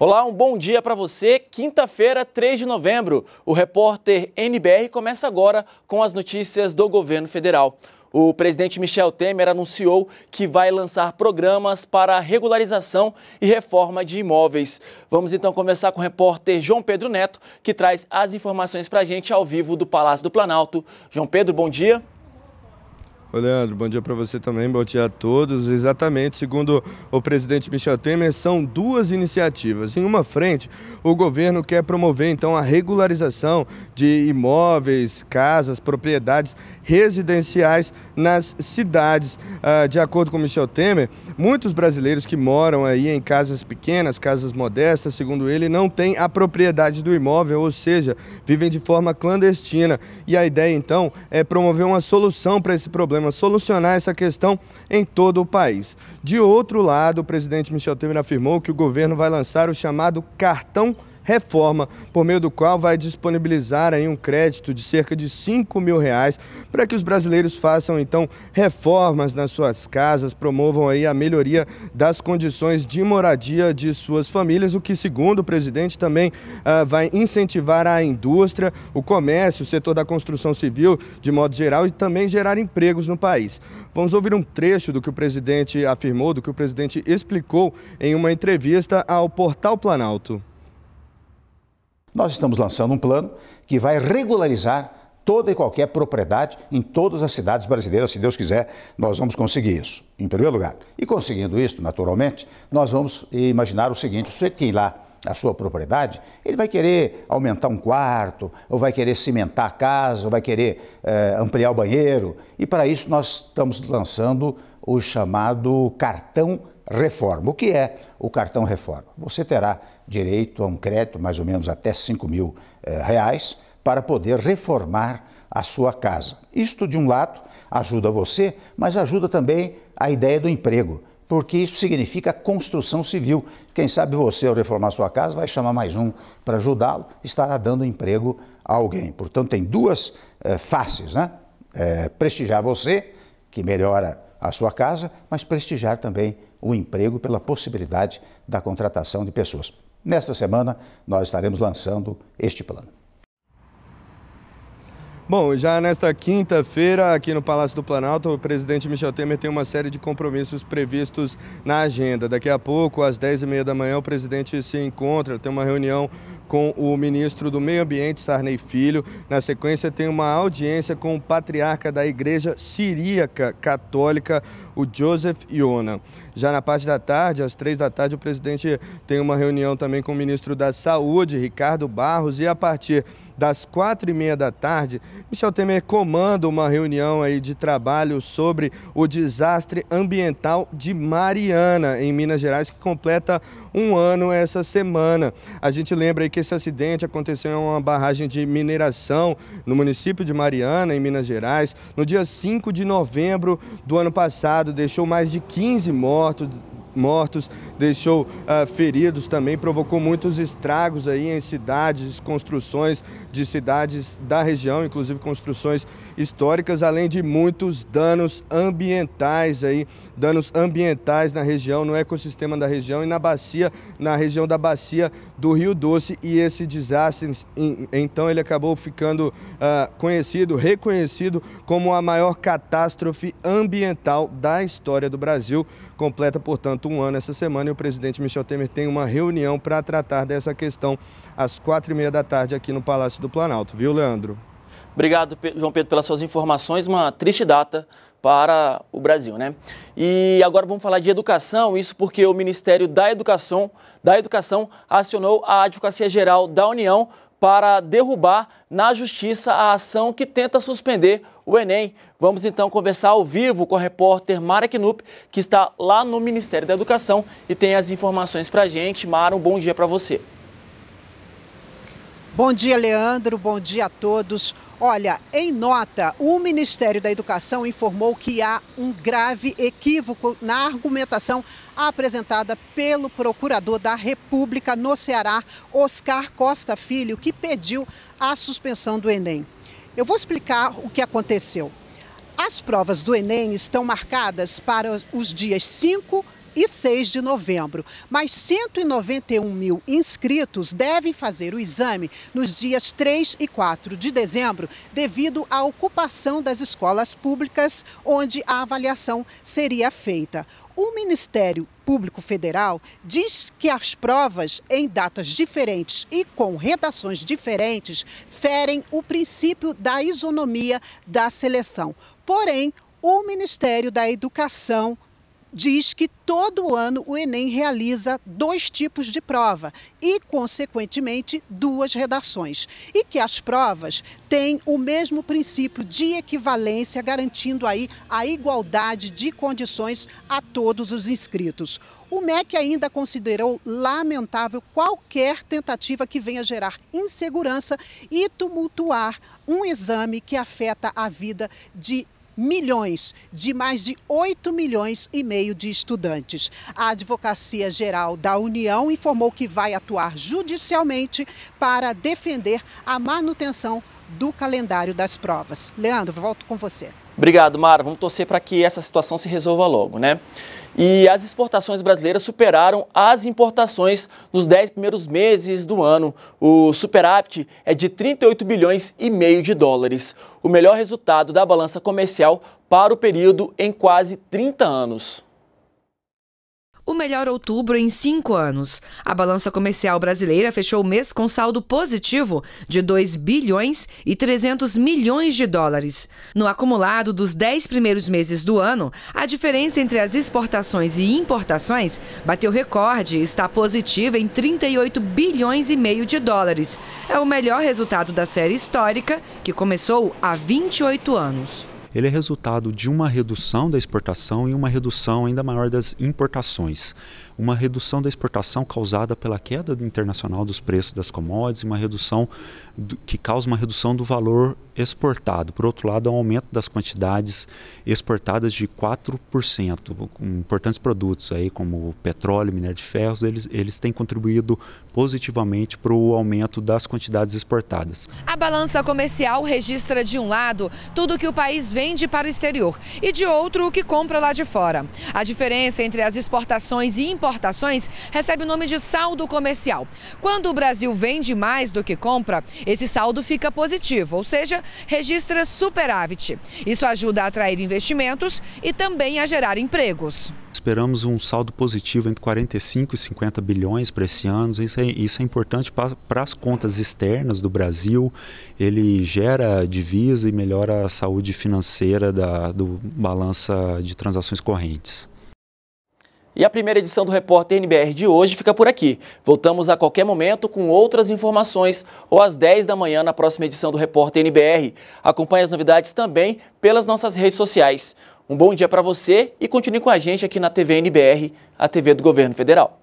Olá, um bom dia para você. Quinta-feira, 3 de novembro. O repórter NBR começa agora com as notícias do governo federal. O presidente Michel Temer anunciou que vai lançar programas para regularização e reforma de imóveis. Vamos então começar com o repórter João Pedro Neto, que traz as informações para a gente ao vivo do Palácio do Planalto. João Pedro, bom dia. Ô Leandro, bom dia para você também, bom dia a todos. Exatamente, segundo o presidente Michel Temer, são duas iniciativas. Em uma frente, o governo quer promover então a regularização de imóveis, casas, propriedades residenciais nas cidades. Ah, de acordo com Michel Temer, muitos brasileiros que moram aí em casas pequenas, casas modestas, segundo ele, não têm a propriedade do imóvel, ou seja, vivem de forma clandestina. E a ideia então é promover uma solução para esse problema problema, solucionar essa questão em todo o país. De outro lado, o presidente Michel Temer afirmou que o governo vai lançar o chamado cartão reforma, por meio do qual vai disponibilizar aí um crédito de cerca de 5 mil reais para que os brasileiros façam então reformas nas suas casas, promovam aí a melhoria das condições de moradia de suas famílias, o que, segundo o presidente, também uh, vai incentivar a indústria, o comércio, o setor da construção civil, de modo geral, e também gerar empregos no país. Vamos ouvir um trecho do que o presidente afirmou, do que o presidente explicou em uma entrevista ao Portal Planalto. Nós estamos lançando um plano que vai regularizar toda e qualquer propriedade em todas as cidades brasileiras, se Deus quiser, nós vamos conseguir isso, em primeiro lugar. E conseguindo isso, naturalmente, nós vamos imaginar o seguinte: o que tem lá a sua propriedade, ele vai querer aumentar um quarto, ou vai querer cimentar a casa, ou vai querer eh, ampliar o banheiro. E para isso nós estamos lançando o chamado cartão reforma. O que é o cartão reforma? Você terá direito a um crédito mais ou menos até 5 mil eh, reais para poder reformar a sua casa. Isto, de um lado, ajuda você, mas ajuda também a ideia do emprego, porque isso significa construção civil. Quem sabe você, ao reformar sua casa, vai chamar mais um para ajudá-lo, estará dando emprego a alguém. Portanto, tem duas eh, faces, né? Eh, prestigiar você, que melhora a sua casa, mas prestigiar também o emprego pela possibilidade da contratação de pessoas. Nesta semana, nós estaremos lançando este plano. Bom, já nesta quinta-feira, aqui no Palácio do Planalto, o presidente Michel Temer tem uma série de compromissos previstos na agenda. Daqui a pouco, às 10h30 da manhã, o presidente se encontra, tem uma reunião com o ministro do Meio Ambiente, Sarney Filho. Na sequência, tem uma audiência com o patriarca da Igreja Siríaca Católica, o Joseph Iona. Já na parte da tarde, às três da tarde, o presidente tem uma reunião também com o ministro da Saúde, Ricardo Barros, e a partir das quatro e meia da tarde, Michel Temer comanda uma reunião aí de trabalho sobre o desastre ambiental de Mariana, em Minas Gerais, que completa um ano essa semana. A gente lembra aí que esse acidente aconteceu em uma barragem de mineração no município de Mariana, em Minas Gerais, no dia 5 de novembro do ano passado, deixou mais de 15 mortos, mortos, deixou uh, feridos também, provocou muitos estragos aí em cidades, construções de cidades da região, inclusive construções históricas, além de muitos danos ambientais aí, danos ambientais na região, no ecossistema da região e na bacia, na região da bacia do Rio Doce e esse desastre, então ele acabou ficando uh, conhecido, reconhecido como a maior catástrofe ambiental da história do Brasil, completa portanto completo um ano essa semana e o presidente Michel Temer tem uma reunião para tratar dessa questão às quatro e meia da tarde aqui no Palácio do Planalto. Viu, Leandro? Obrigado, João Pedro, pelas suas informações. Uma triste data para o Brasil, né? E agora vamos falar de educação, isso porque o Ministério da Educação, da Educação acionou a Advocacia Geral da União para derrubar na justiça a ação que tenta suspender o Enem. Vamos então conversar ao vivo com a repórter Mara Knup, que está lá no Ministério da Educação e tem as informações para a gente. Mara, um bom dia para você. Bom dia, Leandro. Bom dia a todos. Olha, em nota, o Ministério da Educação informou que há um grave equívoco na argumentação apresentada pelo Procurador da República no Ceará, Oscar Costa Filho, que pediu a suspensão do Enem. Eu vou explicar o que aconteceu. As provas do Enem estão marcadas para os dias 5 e 6 de novembro. mais 191 mil inscritos devem fazer o exame nos dias 3 e 4 de dezembro, devido à ocupação das escolas públicas onde a avaliação seria feita. O Ministério Público Federal diz que as provas em datas diferentes e com redações diferentes ferem o princípio da isonomia da seleção. Porém, o Ministério da Educação diz que todo ano o Enem realiza dois tipos de prova e, consequentemente, duas redações. E que as provas têm o mesmo princípio de equivalência, garantindo aí a igualdade de condições a todos os inscritos. O MEC ainda considerou lamentável qualquer tentativa que venha gerar insegurança e tumultuar um exame que afeta a vida de milhões, de mais de 8 milhões e meio de estudantes. A Advocacia Geral da União informou que vai atuar judicialmente para defender a manutenção do calendário das provas. Leandro, volto com você. Obrigado, Mara. Vamos torcer para que essa situação se resolva logo, né? e as exportações brasileiras superaram as importações nos 10 primeiros meses do ano. O superávit é de 38 bilhões e meio de dólares, o melhor resultado da balança comercial para o período em quase 30 anos o melhor outubro em cinco anos. A balança comercial brasileira fechou o mês com saldo positivo de 2 bilhões e 300 milhões de dólares. No acumulado dos dez primeiros meses do ano, a diferença entre as exportações e importações bateu recorde e está positiva em 38 bilhões e meio de dólares. É o melhor resultado da série histórica, que começou há 28 anos ele é resultado de uma redução da exportação e uma redução ainda maior das importações. Uma redução da exportação causada pela queda internacional dos preços das commodities, uma redução do, que causa uma redução do valor exportado. Por outro lado, é um aumento das quantidades exportadas de 4%. Importantes produtos aí como petróleo, minério de ferro, eles, eles têm contribuído positivamente para o aumento das quantidades exportadas. A balança comercial registra de um lado tudo que o país vê vende para o exterior e de outro o que compra lá de fora. A diferença entre as exportações e importações recebe o nome de saldo comercial. Quando o Brasil vende mais do que compra, esse saldo fica positivo, ou seja, registra superávit. Isso ajuda a atrair investimentos e também a gerar empregos. Esperamos um saldo positivo entre 45 e 50 bilhões para esse ano. Isso é, isso é importante para as contas externas do Brasil. Ele gera divisa e melhora a saúde financeira da, do balança de transações correntes. E a primeira edição do Repórter NBR de hoje fica por aqui. Voltamos a qualquer momento com outras informações ou às 10 da manhã na próxima edição do Repórter NBR. Acompanhe as novidades também pelas nossas redes sociais. Um bom dia para você e continue com a gente aqui na TV NBR, a TV do Governo Federal.